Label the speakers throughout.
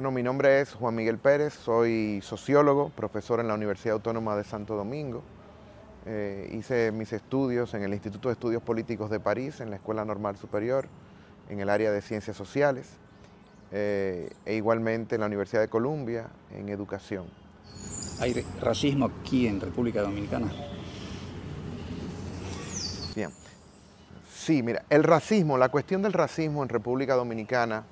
Speaker 1: Bueno, mi nombre es Juan Miguel Pérez, soy sociólogo, profesor en la Universidad Autónoma de Santo Domingo. Eh, hice mis estudios en el Instituto de Estudios Políticos de París, en la Escuela Normal Superior, en el área de Ciencias Sociales, eh, e igualmente en la Universidad de Columbia, en Educación. ¿Hay racismo aquí en República Dominicana? Bien. Sí, mira, el racismo, la cuestión del racismo en República Dominicana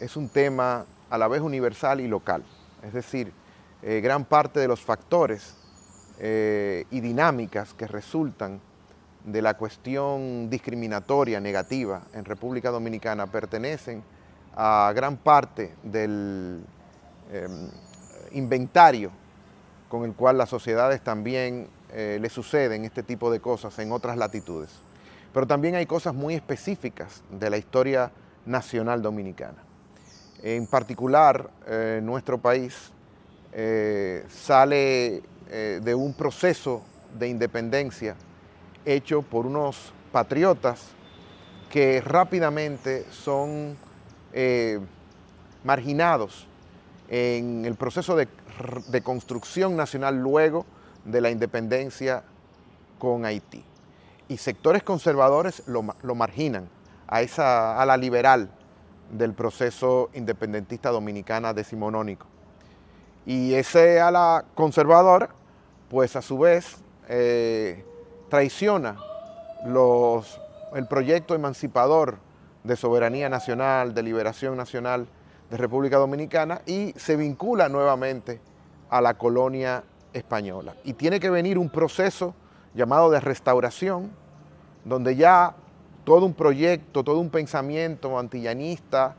Speaker 1: es un tema a la vez universal y local. Es decir, eh, gran parte de los factores eh, y dinámicas que resultan de la cuestión discriminatoria negativa en República Dominicana pertenecen a gran parte del em, inventario con el cual las sociedades también eh, le suceden este tipo de cosas en otras latitudes. Pero también hay cosas muy específicas de la historia nacional dominicana. En particular, eh, nuestro país eh, sale eh, de un proceso de independencia hecho por unos patriotas que rápidamente son marginados en el proceso de, construcción nacional luego de la independencia con Haití. Y sectores conservadores lo, marginan a, esa, a la liberal del proceso independentista dominicana decimonónico. Y ese ala conservador, pues a su vez, eh, traiciona los, el proyecto emancipador de soberanía nacional, de liberación nacional de República Dominicana y se vincula nuevamente a la colonia española. Y tiene que venir un proceso llamado de restauración, donde ya todo un proyecto, todo un pensamiento antillanista,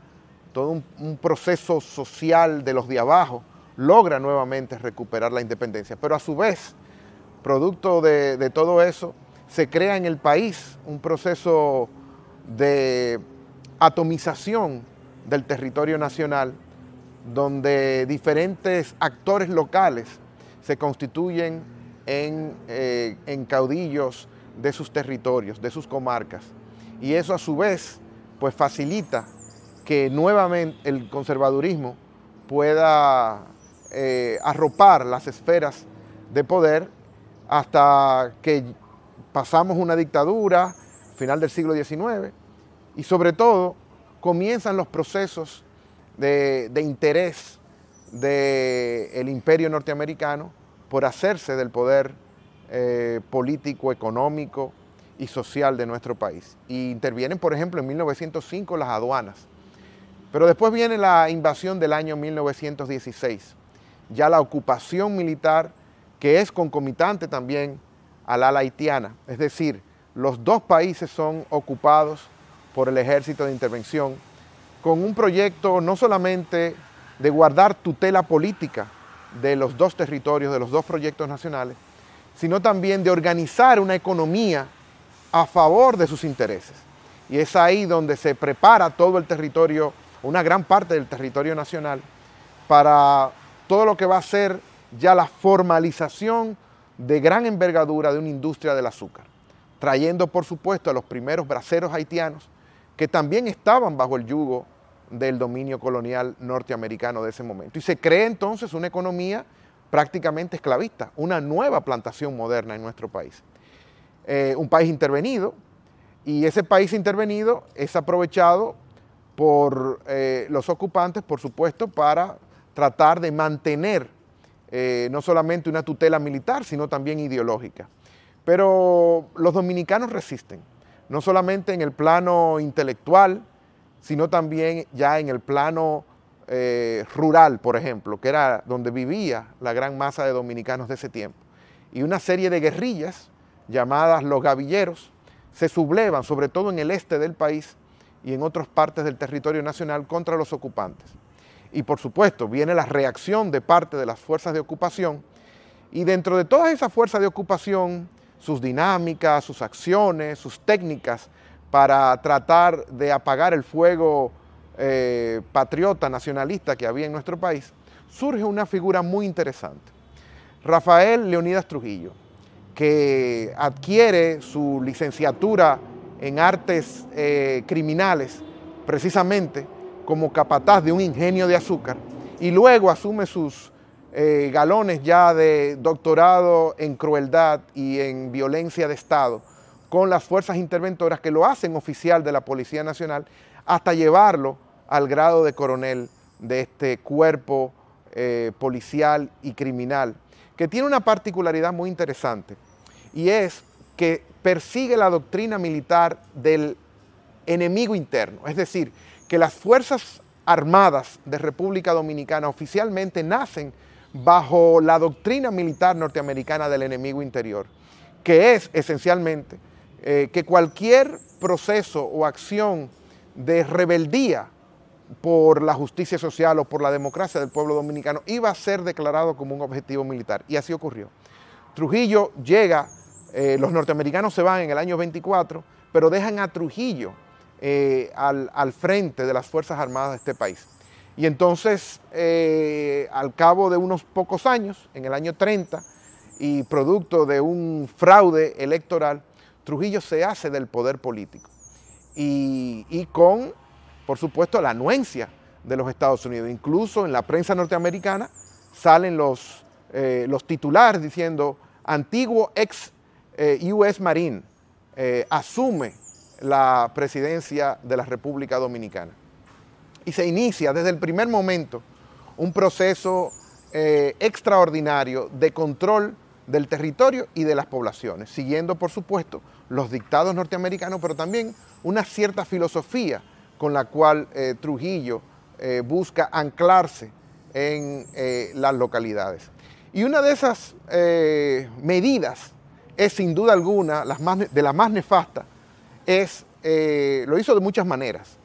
Speaker 1: todo un, proceso social de los de abajo, logra nuevamente recuperar la independencia. Pero a su vez, producto de, todo eso, se crea en el país un proceso de atomización del territorio nacional, donde diferentes actores locales se constituyen en, eh, en caudillos de sus territorios, de sus comarcas. Y eso a su vez pues facilita que nuevamente el conservadurismo pueda eh, arropar las esferas de poder hasta que pasamos una dictadura, final del siglo XIX, y sobre todo comienzan los procesos de, interés del imperio norteamericano por hacerse del poder eh, político, económico, y social de nuestro país. Y intervienen, por ejemplo, en 1905 las aduanas. Pero después viene la invasión del año 1916, ya la ocupación militar que es concomitante también al la haitiana. Es decir, los dos países son ocupados por el ejército de intervención con un proyecto no solamente de guardar tutela política de los dos territorios, de los dos proyectos nacionales, sino también de organizar una economía a favor de sus intereses. Y es ahí donde se prepara todo el territorio, una gran parte del territorio nacional, para todo lo que va a ser ya la formalización de gran envergadura de una industria del azúcar, trayendo por supuesto a los primeros braceros haitianos que también estaban bajo el yugo del dominio colonial norteamericano de ese momento. Y se crea entonces una economía prácticamente esclavista, una nueva plantación moderna en nuestro país. Eh, un país intervenido y ese país intervenido es aprovechado por eh, los ocupantes, por supuesto, para tratar de mantener eh, no solamente una tutela militar, sino también ideológica. Pero los dominicanos resisten, no solamente en el plano intelectual, sino también ya en el plano rural, por ejemplo, que era donde vivía la gran masa de dominicanos de ese tiempo. Y una serie de guerrillas llamadas los gavilleros, se sublevan, sobre todo en el este del país y en otras partes del territorio nacional, contra los ocupantes. Y por supuesto, viene la reacción de parte de las fuerzas de ocupación, y dentro de todas esas fuerzas de ocupación, sus dinámicas, sus acciones, sus técnicas para tratar de apagar el fuego eh, patriota, nacionalista que había en nuestro país, surge una figura muy interesante. Rafael Leonidas Trujillo, que adquiere su licenciatura en artes eh, criminales, precisamente como capataz de un ingenio de azúcar, y luego asume sus eh, galones ya de doctorado en crueldad y en violencia de Estado con las fuerzas interventoras que lo hacen oficial de la Policía Nacional hasta llevarlo al grado de coronel de este cuerpo eh, policial y criminal que tiene una particularidad muy interesante y es que persigue la doctrina militar del enemigo interno, es decir, que las Fuerzas Armadas de República Dominicana oficialmente nacen bajo la doctrina militar norteamericana del enemigo interior, que es esencialmente eh, que cualquier proceso o acción de rebeldía por la justicia social o por la democracia del pueblo dominicano, iba a ser declarado como un objetivo militar. Y así ocurrió. Trujillo llega, eh, los norteamericanos se van en el año 24, pero dejan a Trujillo eh, al, frente de las Fuerzas Armadas de este país. Y entonces, eh, al cabo de unos pocos años, en el año 30, y producto de un fraude electoral, Trujillo se hace del poder político. y, y con por supuesto, la anuencia de los Estados Unidos. Incluso en la prensa norteamericana salen los, eh, los titulares diciendo antiguo ex eh, US Marine eh, asume la presidencia de la República Dominicana. Y se inicia desde el primer momento un proceso extraordinario de control del territorio y de las poblaciones, siguiendo por supuesto los dictados norteamericanos, pero también una cierta filosofía con la cual eh, Trujillo eh, busca anclarse en eh, las localidades. Y una de esas medidas es sin duda alguna, de las más nefastas, es, lo hizo de muchas maneras.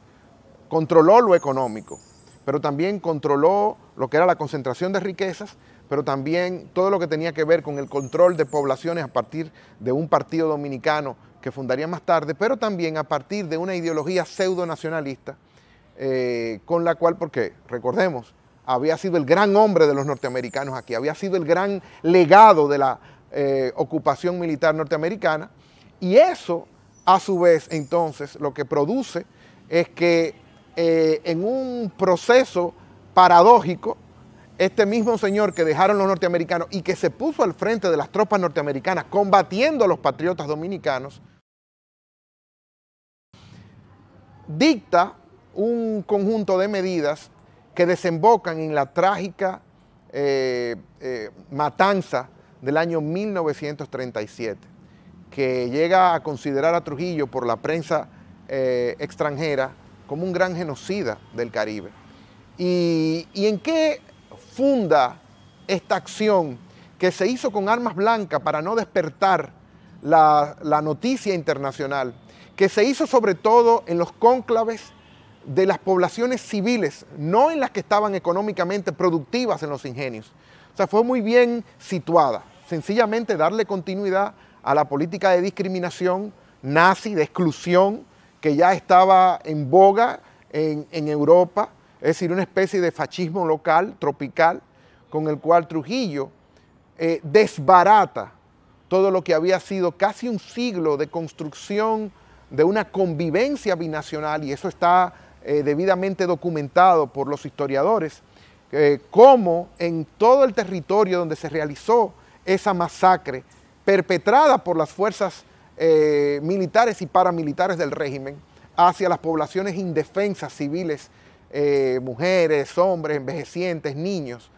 Speaker 1: Controló lo económico, pero también controló lo que era la concentración de riquezas, pero también todo lo que tenía que ver con el control de poblaciones a partir de un partido dominicano que fundaría más tarde, pero también a partir de una ideología pseudo-nacionalista, eh, con la cual, porque recordemos, había sido el gran hombre de los norteamericanos aquí, había sido el gran legado de la eh, ocupación militar norteamericana, y eso, a su vez, entonces, lo que produce es que eh, en un proceso paradójico, este mismo señor que dejaron los norteamericanos y que se puso al frente de las tropas norteamericanas combatiendo a los patriotas dominicanos, dicta un conjunto de medidas que desembocan en la trágica eh, eh, matanza del año 1937, que llega a considerar a Trujillo por la prensa eh, extranjera como un gran genocida del Caribe. ¿Y, en qué funda esta acción que se hizo con armas blancas para no despertar la, noticia internacional que se hizo sobre todo en los cónclaves de las poblaciones civiles, no en las que estaban económicamente productivas en los ingenios. O sea, fue muy bien situada. Sencillamente darle continuidad a la política de discriminación nazi, de exclusión, que ya estaba en boga en, Europa, es decir, una especie de fascismo local, tropical, con el cual Trujillo eh, desbarata todo lo que había sido casi un siglo de construcción de una convivencia binacional, y eso está eh, debidamente documentado por los historiadores, eh, como en todo el territorio donde se realizó esa masacre perpetrada por las fuerzas eh, militares y paramilitares del régimen hacia las poblaciones indefensas civiles, mujeres, hombres, envejecientes, niños,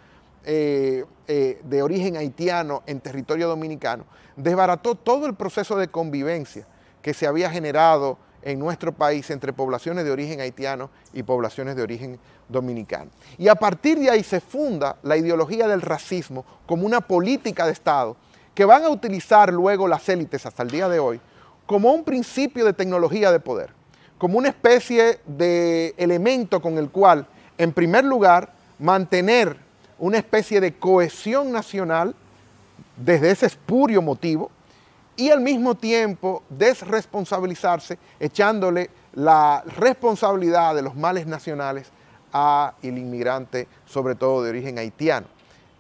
Speaker 1: de origen haitiano en territorio dominicano, desbarató todo el proceso de convivencia que se había generado en nuestro país entre poblaciones de origen haitiano y poblaciones de origen dominicano. Y a partir de ahí se funda la ideología del racismo como una política de Estado que van a utilizar luego las élites hasta el día de hoy como un principio de tecnología de poder, como una especie de elemento con el cual, en primer lugar, mantener una especie de cohesión nacional desde ese espurio motivo, y al mismo tiempo desresponsabilizarse, echándole la responsabilidad de los males nacionales a el inmigrante, sobre todo de origen haitiano.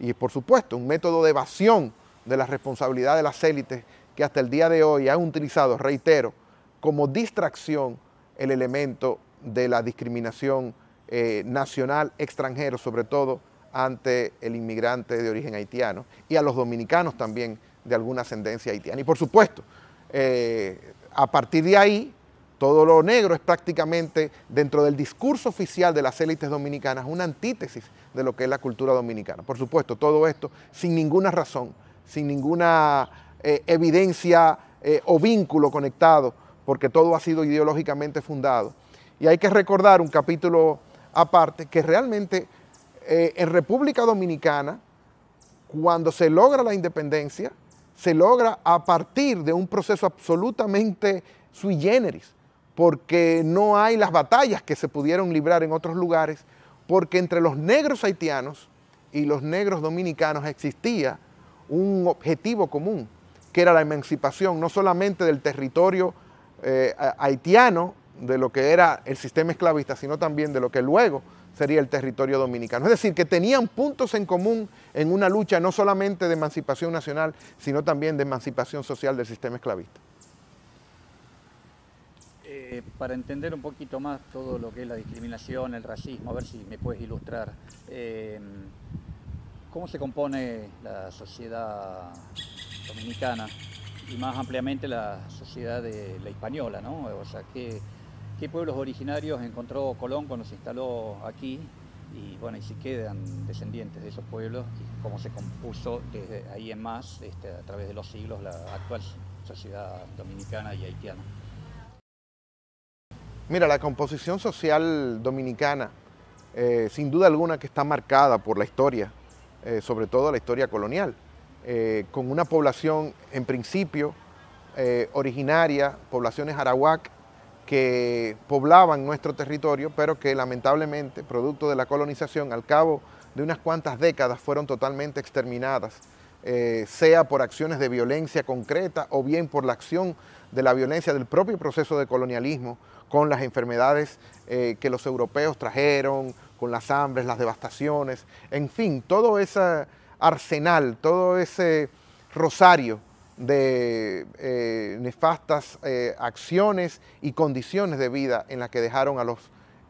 Speaker 1: Y por supuesto, un método de evasión de la responsabilidad de las élites que hasta el día de hoy han utilizado, reitero, como distracción el elemento de la discriminación eh, nacional extranjero, sobre todo ante el inmigrante de origen haitiano y a los dominicanos también de alguna ascendencia haitiana. Y por supuesto, eh, a partir de ahí, todo lo negro es prácticamente, dentro del discurso oficial de las élites dominicanas, una antítesis de lo que es la cultura dominicana. Por supuesto, todo esto sin ninguna razón, sin ninguna eh, evidencia eh, o vínculo conectado, porque todo ha sido ideológicamente fundado. Y hay que recordar un capítulo aparte que realmente en República Dominicana, cuando se logra la independencia, se logra a partir de un proceso absolutamente sui generis, porque no hay las batallas que se pudieron librar en otros lugares, porque entre los negros haitianos y los negros dominicanos existía un objetivo común, que era la emancipación no solamente del territorio eh, haitiano, de lo que era el sistema esclavista, sino también de lo que luego sería el territorio dominicano. Es decir, que tenían puntos en común en una lucha no solamente de emancipación nacional, sino también de emancipación social del sistema esclavista.
Speaker 2: Eh, para entender un poquito más todo lo que es la discriminación, el racismo, a ver si me puedes ilustrar, eh, ¿cómo se compone la sociedad dominicana y más ampliamente la sociedad de la española? O sea, ¿qué, qué pueblos originarios encontró Colón cuando se instaló aquí y bueno, y si quedan descendientes de esos pueblos y cómo se compuso desde ahí en más, este, a través de los siglos, la actual sociedad dominicana y haitiana.
Speaker 1: Mira, la composición social dominicana, eh, sin duda alguna que está marcada por la historia, eh, sobre todo la historia colonial, eh, con una población en principio originaria, poblaciones arawak, que poblaban nuestro territorio, pero que lamentablemente, producto de la colonización, al cabo de unas cuantas décadas fueron totalmente exterminadas, eh, sea por acciones de violencia concreta o bien por la acción de la violencia del propio proceso de colonialismo con las enfermedades eh, que los europeos trajeron, con las hambres, las devastaciones, en fin, todo ese arsenal, todo ese rosario de eh, nefastas eh, acciones y condiciones de vida en las que dejaron a los,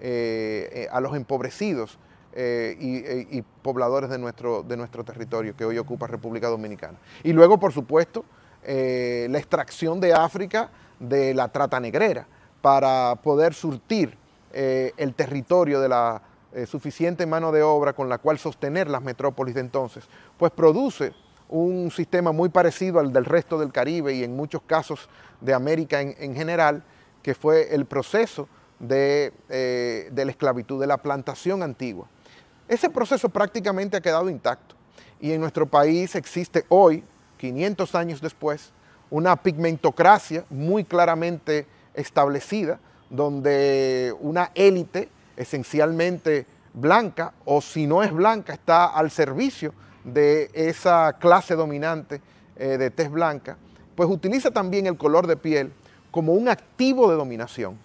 Speaker 1: eh, a los empobrecidos y, pobladores de nuestro, de nuestro territorio que hoy ocupa República Dominicana. Y luego, por supuesto, la extracción de África de la trata negrera para poder surtir el territorio de la suficiente mano de obra con la cual sostener las metrópolis de entonces, pues produce un sistema muy parecido al del resto del Caribe y en muchos casos de América en, general, que fue el proceso de, eh, de la esclavitud, de la plantación antigua. Ese proceso prácticamente ha quedado intacto y en nuestro país existe hoy, 500 años después, una pigmentocracia muy claramente establecida, donde una élite esencialmente blanca, o si no es blanca, está al servicio de esa clase dominante eh, de tez blanca, pues utiliza también el color de piel como un activo de dominación,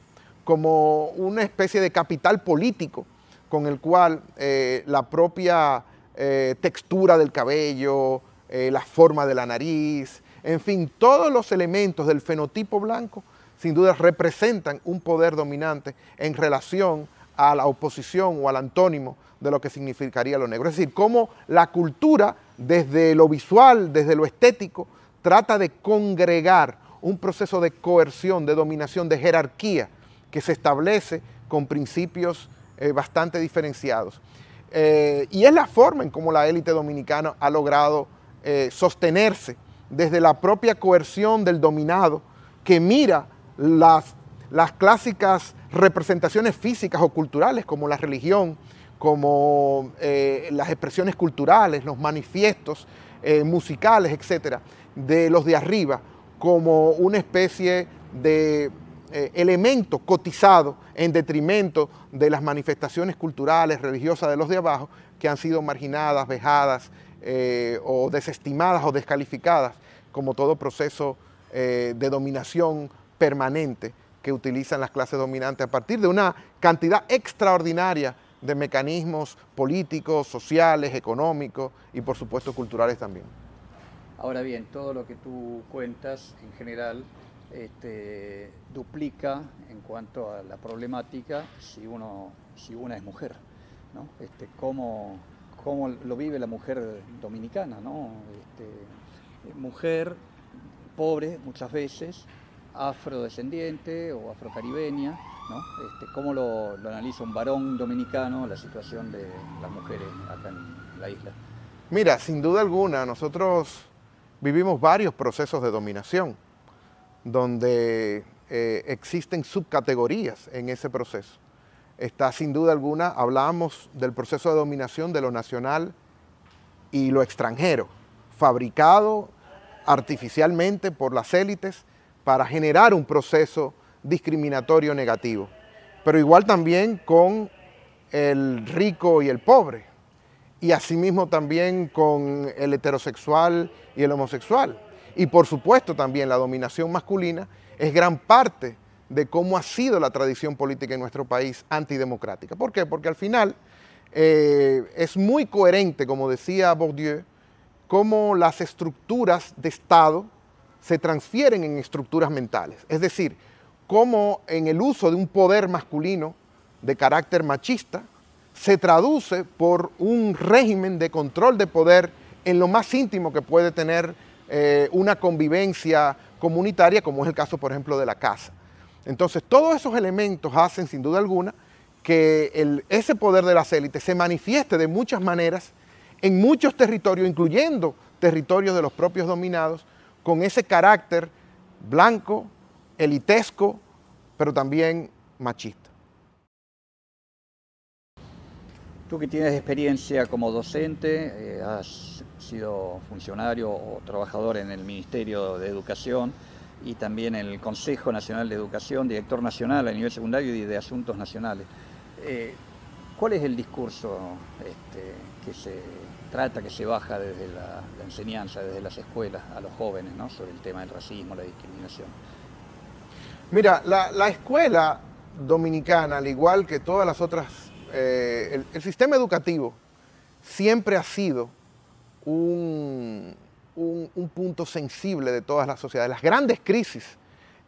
Speaker 1: como una especie de capital político con el cual eh, la propia eh, textura del cabello, la forma de la nariz, en fin, todos los elementos del fenotipo blanco sin duda representan un poder dominante en relación a la oposición o al antónimo de lo que significaría lo negro. Es decir, cómo la cultura, desde lo visual, desde lo estético, trata de congregar un proceso de coerción, de dominación, de jerarquía que se establece con principios eh, bastante diferenciados. Eh, y es la forma en cómo la élite dominicana ha logrado eh, sostenerse desde la propia coerción del dominado que mira las las clásicas representaciones físicas o culturales como la religión, como eh, las expresiones culturales, los manifiestos eh, musicales, etcétera, de los de arriba, como una especie de eh, elemento cotizado en detrimento de las manifestaciones culturales, religiosas de los de abajo, que han sido marginadas, vejadas o desestimadas o descalificadas, como todo proceso de dominación permanente que utilizan las clases dominantes a partir de una cantidad extraordinaria de mecanismos políticos, sociales, económicos y por supuesto culturales también.
Speaker 2: Ahora bien, todo lo que tú cuentas en general este, duplica en cuanto a la problemática si, uno, si una es mujer. ¿no? Este, cómo, lo vive la mujer dominicana, ¿no? Este, mujer pobre muchas veces, afrodescendiente o afrocaribeña, ¿no? Este, ¿Cómo lo, analiza un varón dominicano la situación de las mujeres acá en la isla?
Speaker 1: Mira, sin duda alguna, nosotros vivimos varios procesos de dominación, donde eh, existen subcategorías en ese proceso. Está sin duda alguna, hablábamos del proceso de dominación de lo nacional y lo extranjero, fabricado artificialmente por las élites para generar un proceso discriminatorio negativo. Pero igual también con el rico y el pobre. Y asimismo también con el heterosexual y el homosexual. Y por supuesto también la dominación masculina es gran parte de cómo ha sido la tradición política en nuestro país antidemocrática. ¿Por qué? Porque al final eh, es muy coherente, como decía Bourdieu, cómo las estructuras de Estado se transfieren en estructuras mentales. Es decir, cómo en el uso de un poder masculino de carácter machista se traduce por un régimen de control de poder en lo más íntimo que puede tener eh, una convivencia comunitaria, como es el caso, por ejemplo, de la casa. Entonces, todos esos elementos hacen, sin duda alguna, que ese poder de las élites se manifieste de muchas maneras en muchos territorios, incluyendo territorios de los propios dominados, con ese carácter blanco, elitesco, pero también machista. Tú que tienes experiencia
Speaker 2: como docente, eh, has sido funcionario o trabajador en el Ministerio de Educación y también en el Consejo Nacional de Educación, director nacional a nivel secundario y de Asuntos Nacionales. Eh, ¿Cuál es el discurso este, que se trata, que se baja desde la, enseñanza, desde las escuelas a los jóvenes, sobre el tema del racismo, la discriminación.
Speaker 1: Mira, la, escuela dominicana, al igual que todas las otras, eh, el, sistema educativo siempre ha sido un, punto sensible de todas las sociedades. Las grandes crisis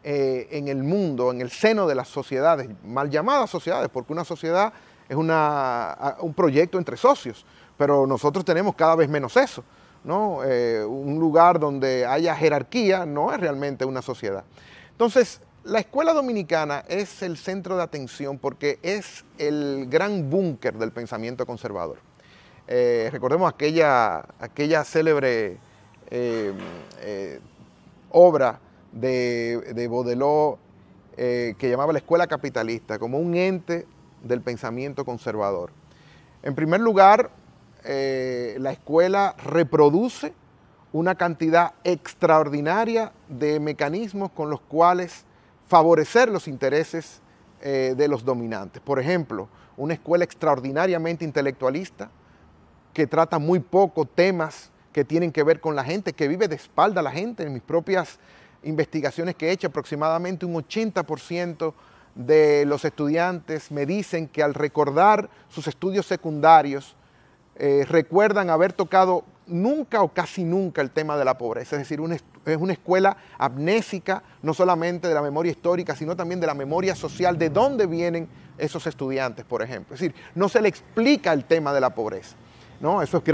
Speaker 1: eh, en el mundo, en el seno de las sociedades, mal llamadas sociedades, porque una sociedad es un proyecto entre socios pero nosotros tenemos cada vez menos eso. ¿no? Eh, un lugar donde haya jerarquía no es realmente una sociedad. Entonces, la escuela dominicana es el centro de atención porque es el gran búnker del pensamiento conservador. Eh, recordemos aquella, aquella célebre eh, obra de, de Baudelot que llamaba la escuela capitalista como un ente del pensamiento conservador. En primer lugar, eh, la escuela reproduce una cantidad extraordinaria de mecanismos con los cuales favorecer los intereses eh, de los dominantes. Por ejemplo, una escuela extraordinariamente intelectualista que trata muy poco temas que tienen que ver con la gente, que vive de espalda a la gente. En mis propias investigaciones que he hecho, aproximadamente un 80% de los estudiantes me dicen que al recordar sus estudios secundarios, eh, recuerdan haber tocado nunca o casi nunca el tema de la pobreza. Es decir, es una escuela amnésica, no solamente de la memoria histórica, sino también de la memoria social, de dónde vienen esos estudiantes, por ejemplo. Es decir, no se le explica el tema de la pobreza. ¿no? Eso es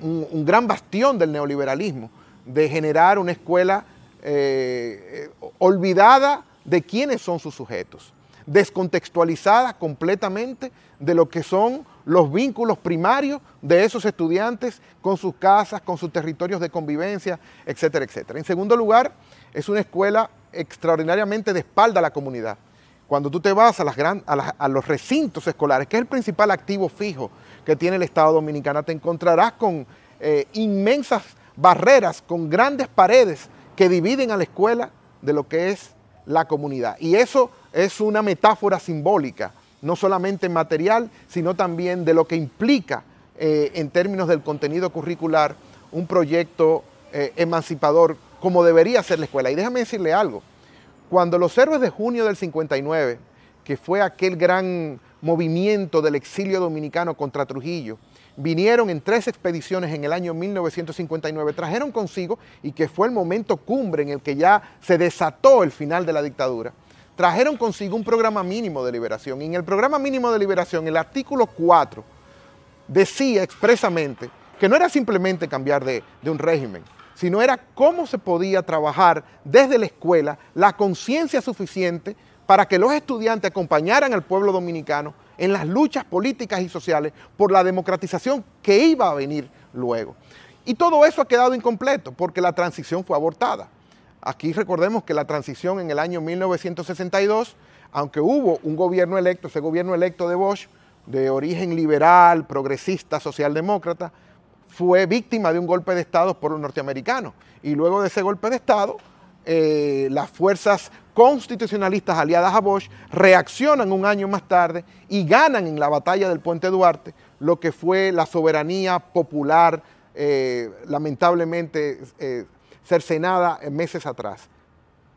Speaker 1: un, gran bastión del neoliberalismo, de generar una escuela eh, eh, olvidada de quiénes son sus sujetos descontextualizada completamente de lo que son los vínculos primarios de esos estudiantes con sus casas, con sus territorios de convivencia, etcétera, etcétera. En segundo lugar, es una escuela extraordinariamente de espalda a la comunidad. Cuando tú te vas a, las a, los recintos escolares, que es el principal activo fijo que tiene el Estado Dominicano, te encontrarás con eh, inmensas barreras, con grandes paredes que dividen a la escuela de lo que es la comunidad. Y eso es una metáfora simbólica, no solamente material, sino también de lo que implica eh, en términos del contenido curricular un proyecto eh, emancipador como debería ser la escuela. Y déjame decirle algo, cuando los héroes de junio del 59, que fue aquel gran movimiento del exilio dominicano contra Trujillo, vinieron en tres expediciones en el año 1959, trajeron consigo, y que fue el momento cumbre en el que ya se desató el final de la dictadura, trajeron consigo un programa mínimo de liberación. Y en el programa mínimo de liberación, el artículo 4 decía expresamente que no era simplemente cambiar de, de un régimen, sino era cómo se podía trabajar desde la escuela la conciencia suficiente para que los estudiantes acompañaran al pueblo dominicano en las luchas políticas y sociales por la democratización que iba a venir luego. Y todo eso ha quedado incompleto porque la transición fue abortada. Aquí recordemos que la transición en el año 1962, aunque hubo un gobierno electo, ese gobierno electo de Bosch, de origen liberal, progresista, socialdemócrata, fue víctima de un golpe de Estado por los norteamericanos. Y luego de ese golpe de Estado, eh, las fuerzas constitucionalistas aliadas a Bosch reaccionan un año más tarde y ganan en la batalla del Puente Duarte lo que fue la soberanía popular, eh, lamentablemente. Eh, cercenada meses atrás.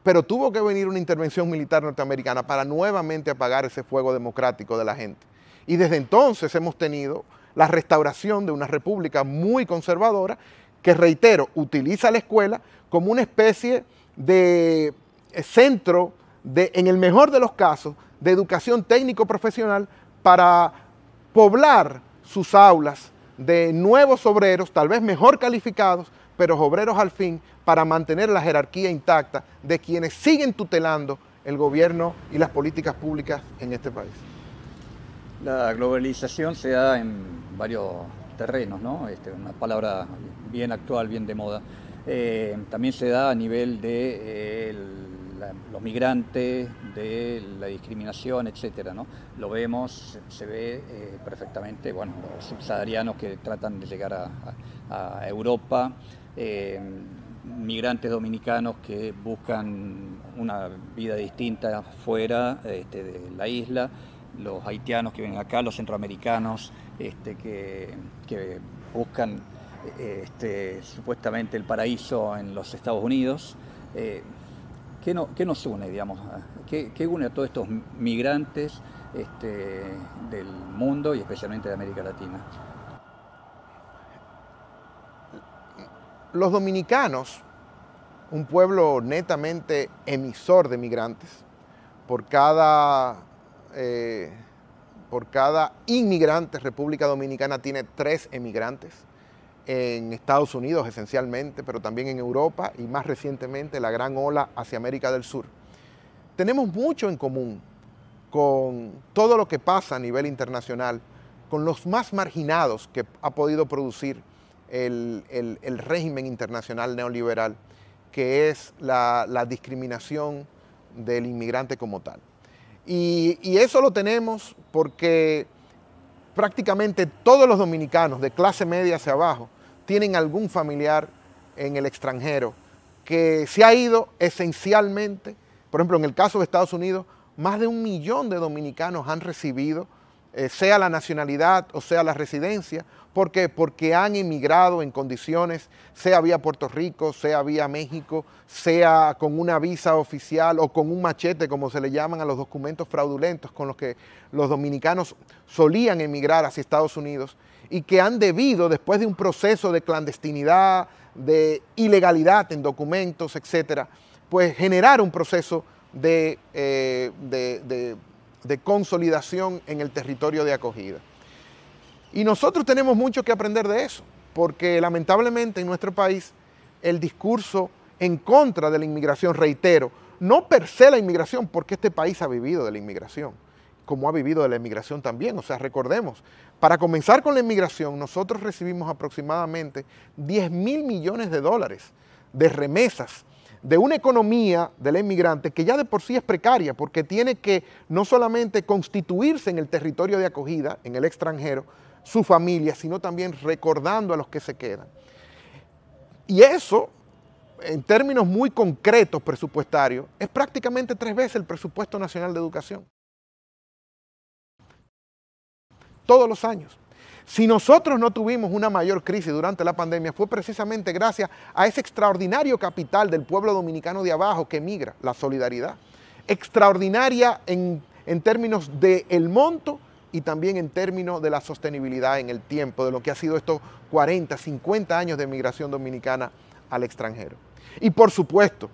Speaker 1: Pero tuvo que venir una intervención militar norteamericana para nuevamente apagar ese fuego democrático de la gente. Y desde entonces hemos tenido la restauración de una república muy conservadora que, reitero, utiliza la escuela como una especie de eh, centro, de, en el mejor de los casos, de educación técnico-profesional para poblar sus aulas de nuevos obreros, tal vez mejor calificados, pero obreros al fin, para mantener la jerarquía intacta de quienes siguen tutelando el gobierno y las políticas públicas en este país.
Speaker 2: La globalización se da en varios terrenos, ¿no? Este, una palabra bien actual, bien de moda. Eh, también se da a nivel de, eh, los migrantes, de la discriminación, etcétera, ¿no? Lo vemos, se ve eh, perfectamente, bueno, los subsaharianos que tratan de llegar a, Europa, eh, migrantes dominicanos que buscan una vida distinta fuera este, de la isla, los haitianos que vienen acá, los centroamericanos este, que, buscan eh, este, supuestamente el paraíso en los Estados Unidos. ¿Qué, nos une, digamos? ¿Qué, une a todos estos migrantes este, del mundo y especialmente de América Latina?
Speaker 1: Los dominicanos, un pueblo netamente emisor de migrantes, por cada, eh, por cada inmigrante República Dominicana tiene tres emigrantes en Estados Unidos esencialmente, pero también en Europa y más recientemente la gran ola hacia América del Sur. Tenemos mucho en común con todo lo que pasa a nivel internacional, con los más marginados que ha podido producir el, el, régimen internacional neoliberal, que es la, discriminación del inmigrante como tal. y eso lo tenemos porque prácticamente todos los dominicanos de clase media hacia abajo tienen algún familiar en el extranjero que se ha ido esencialmente, por ejemplo, en el caso de Estados Unidos, más de un millón de dominicanos han recibido eh, sea la nacionalidad o sea la residencia. ¿Por qué? Porque han emigrado en condiciones, sea vía Puerto Rico, sea vía México, sea con una visa oficial o con un machete, como se le llaman a los documentos fraudulentos con los que los dominicanos solían emigrar hacia Estados Unidos y que han debido, después de un proceso de clandestinidad, de ilegalidad en documentos, etcétera, pues generar un proceso de eh, de consolidación en el territorio de acogida. Y nosotros tenemos mucho que aprender de eso, porque lamentablemente en nuestro país el discurso en contra de la inmigración, reitero, no per se la inmigración, porque este país ha vivido de la inmigración, como ha vivido de la inmigración también. O sea, recordemos, para comenzar con la inmigración, nosotros recibimos aproximadamente 10 mil millones de dólares de remesas de una economía del inmigrante que ya de por sí es precaria, porque tiene que no solamente constituirse en el territorio de acogida, en el extranjero, su familia, sino también recordando a los que se quedan. Y eso, en términos muy concretos presupuestarios, es prácticamente tres veces el presupuesto nacional de educación. Todos los años. Si nosotros no tuvimos una mayor crisis durante la pandemia fue precisamente gracias a ese extraordinario capital del pueblo dominicano de abajo que emigra, la solidaridad. Extraordinaria en, términos del el monto y también en términos de la sostenibilidad en el tiempo, de lo que ha sido estos 40, 50 años de migración dominicana al extranjero. Y por supuesto,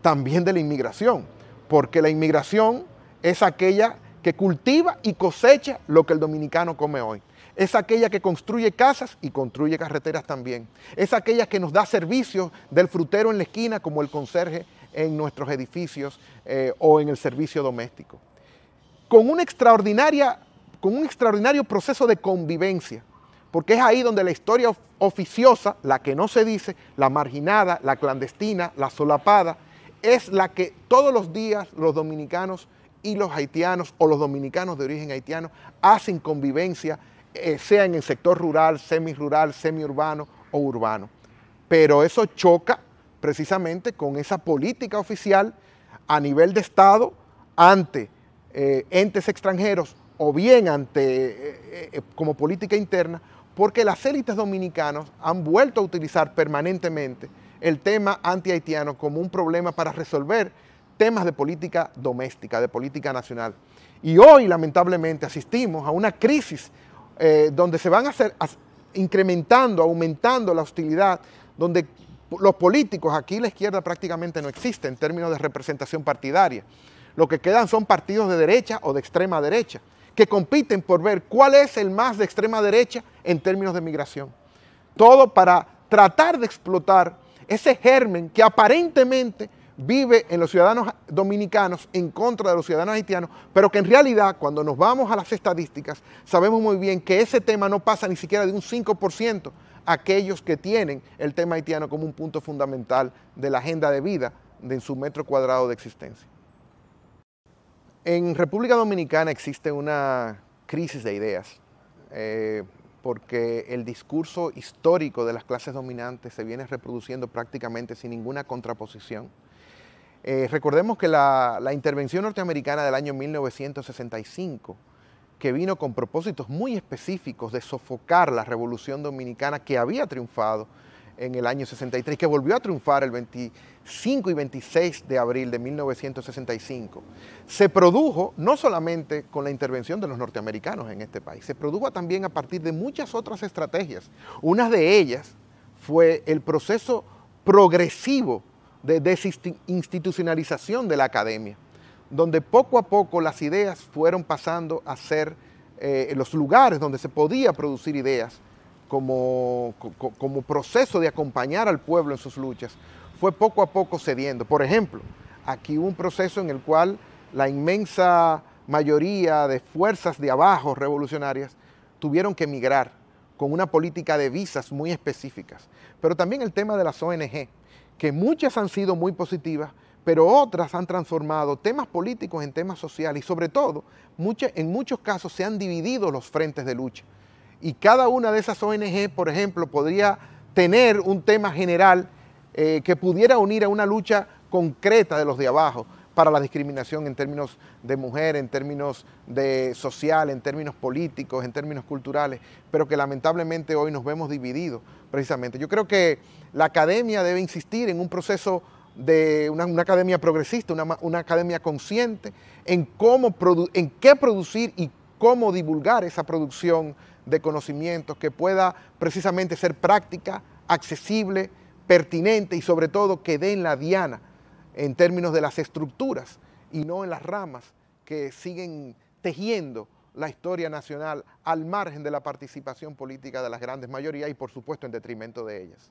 Speaker 1: también de la inmigración, porque la inmigración es aquella que cultiva y cosecha lo que el dominicano come hoy. Es aquella que construye casas y construye carreteras también. Es aquella que nos da servicios del frutero en la esquina como el conserje en nuestros edificios eh, o en el servicio doméstico. Con, extraordinaria, con un extraordinario proceso de convivencia, porque es ahí donde la historia oficiosa, la que no se dice, la marginada, la clandestina, la solapada, es la que todos los días los dominicanos y los haitianos o los dominicanos de origen haitiano hacen convivencia eh, sea en el sector rural, semirural, semiurbano o urbano. Pero eso choca precisamente con esa política oficial a nivel de Estado ante eh, entes extranjeros o bien ante eh, como política interna, porque las élites dominicanas han vuelto a utilizar permanentemente el tema anti-haitiano como un problema para resolver temas de política doméstica, de política nacional. Y hoy, lamentablemente, asistimos a una crisis eh, donde se van a hacer, incrementando, aumentando la hostilidad, donde los políticos, aquí la izquierda prácticamente no existe en términos de representación partidaria. Lo que quedan son partidos de derecha o de extrema derecha, que compiten por ver cuál es el más de extrema derecha en términos de migración. Todo para tratar de explotar ese germen que aparentemente vive en los ciudadanos dominicanos en contra de los ciudadanos haitianos, pero que en realidad cuando nos vamos a las estadísticas sabemos muy bien que ese tema no pasa ni siquiera de un 5% aquellos que tienen el tema haitiano como un punto fundamental de la agenda de vida de su metro cuadrado de existencia. En República Dominicana existe una crisis de ideas, eh, porque el discurso histórico de las clases dominantes se viene reproduciendo prácticamente sin ninguna contraposición eh, recordemos que la, la, intervención norteamericana del año 1965, que vino con propósitos muy específicos de sofocar la revolución dominicana que había triunfado en el año 63, que volvió a triunfar el 25 y 26 de abril de 1965, se produjo no solamente con la intervención de los norteamericanos en este país, se produjo también a partir de muchas otras estrategias. Una de ellas fue el proceso progresivo de desinstitucionalización de la academia, donde poco a poco las ideas fueron pasando a ser eh, los lugares donde se podía producir ideas como, como proceso de acompañar al pueblo en sus luchas, fue poco a poco cediendo. Por ejemplo, aquí hubo un proceso en el cual la inmensa mayoría de fuerzas de abajo revolucionarias tuvieron que emigrar con una política de visas muy específicas. Pero también el tema de las ONG que muchas han sido muy positivas, pero otras han transformado temas políticos en temas sociales y sobre todo en muchos casos se han dividido los frentes de lucha. Y cada una de esas ONG, por ejemplo, podría tener un tema general eh, que pudiera unir a una lucha concreta de los de abajo para la discriminación en términos de mujer, en términos de social, en términos políticos, en términos culturales, pero que lamentablemente hoy nos vemos divididos precisamente. Yo creo que la academia debe insistir en un proceso de una, academia progresista, una, academia consciente en, cómo en qué producir y cómo divulgar esa producción de conocimientos que pueda precisamente ser práctica, accesible, pertinente y sobre todo que dé en la diana en términos de las estructuras y no en las ramas que siguen tejiendo la historia nacional al margen de la participación política de las grandes mayorías y por supuesto en detrimento de ellas.